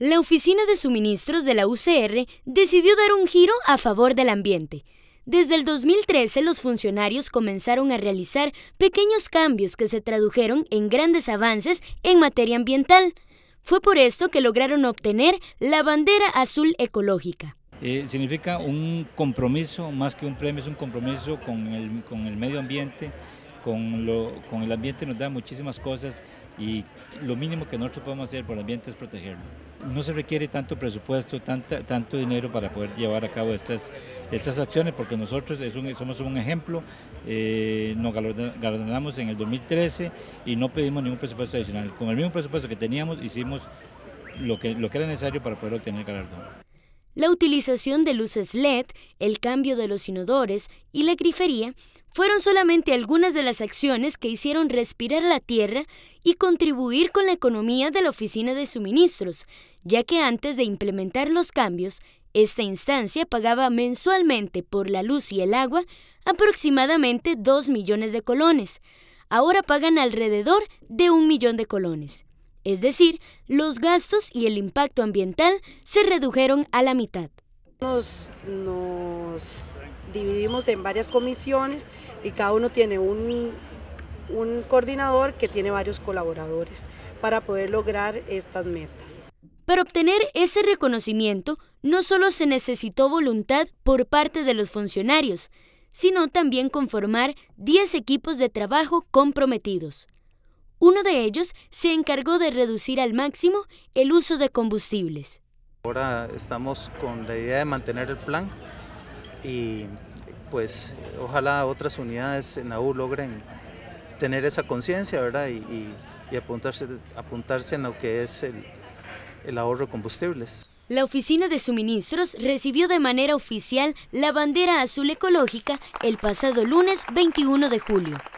la Oficina de Suministros de la UCR decidió dar un giro a favor del ambiente. Desde el 2013 los funcionarios comenzaron a realizar pequeños cambios que se tradujeron en grandes avances en materia ambiental. Fue por esto que lograron obtener la bandera azul ecológica. Eh, significa un compromiso, más que un premio, es un compromiso con el, con el medio ambiente, con, el ambiente nos da muchísimas cosas y lo mínimo que nosotros podemos hacer por el ambiente es protegerlo. No se requiere tanto presupuesto, tanta, tanto dinero para poder llevar a cabo estas, estas acciones, porque nosotros somos un ejemplo, eh, nos galardonamos en el 2013 y no pedimos ningún presupuesto adicional. Con el mismo presupuesto que teníamos hicimos lo que, lo que era necesario para poder obtener el galardón. La utilización de luces LED, el cambio de los inodores y la grifería fueron solamente algunas de las acciones que hicieron respirar la tierra y contribuir con la economía de la oficina de suministros, ya que antes de implementar los cambios, esta instancia pagaba mensualmente por la luz y el agua aproximadamente 2 millones de colones. Ahora pagan alrededor de un millón de colones. Es decir, los gastos y el impacto ambiental se redujeron a la mitad. Nos, dividimos en varias comisiones y cada uno tiene un, un coordinador que tiene varios colaboradores para poder lograr estas metas. Para obtener ese reconocimiento, no solo se necesitó voluntad por parte de los funcionarios, sino también conformar 10 equipos de trabajo comprometidos. Uno de ellos se encargó de reducir al máximo el uso de combustibles. Ahora estamos con la idea de mantener el plan y pues ojalá otras unidades en AU logren tener esa conciencia y, apuntarse, apuntarse, en lo que es el, el ahorro de combustibles. La Oficina de Suministros recibió de manera oficial la bandera azul ecológica el pasado lunes 21 de julio.